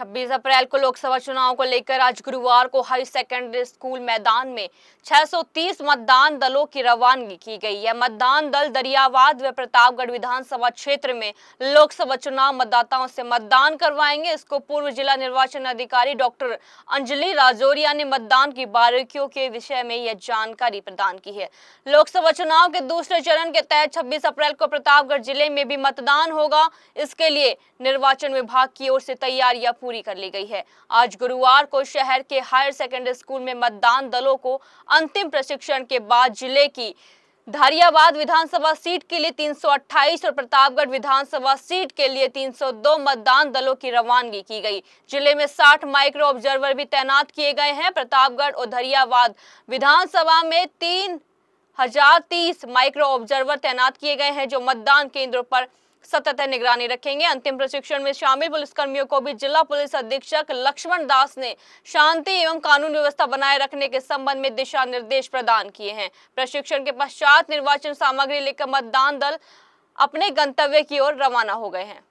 छब्बीस अप्रैल को लोकसभा चुनाव को लेकर आज गुरुवार को हाई सेकेंडरी स्कूल मैदान में 630 मतदान दलों की रवानगी की गई है मतदान दल दरियावाद व प्रतापगढ़ विधानसभा क्षेत्र में लोकसभा चुनाव मतदाताओं से मतदान करवाएंगे इसको पूर्व जिला निर्वाचन अधिकारी डॉक्टर अंजलि राजौरिया ने मतदान की बारीकियों के विषय में यह जानकारी प्रदान की है लोकसभा चुनाव के दूसरे चरण के तहत छब्बीस अप्रैल को प्रतापगढ़ जिले में भी मतदान होगा इसके लिए निर्वाचन विभाग की ओर से तैयारियां पूरी कर ली गई है आज गुरुवार को शहर के हायर सेकेंडरी स्कूल में मतदान दलों को अंतिम प्रशिक्षण के बाद जिले की धारियाबाद विधानसभा सीट के लिए 328 और प्रतापगढ़ विधानसभा सीट के लिए 302 मतदान दलों की रवानगी की गई जिले में 60 माइक्रो ऑब्जर्वर भी तैनात किए गए हैं प्रतापगढ़ और धारियाबाद विधानसभा में तीन हजार तीस माइक्रो ऑब्जर्वर तैनात किए गए हैं जो मतदान केंद्रों पर सतत निगरानी रखेंगे अंतिम प्रशिक्षण में शामिल पुलिसकर्मियों को भी जिला पुलिस अधीक्षक लक्ष्मण दास ने शांति एवं कानून व्यवस्था बनाए रखने के संबंध में दिशा निर्देश प्रदान किए हैं प्रशिक्षण के पश्चात निर्वाचन सामग्री लेकर मतदान दल अपने गंतव्य की ओर रवाना हो गए हैं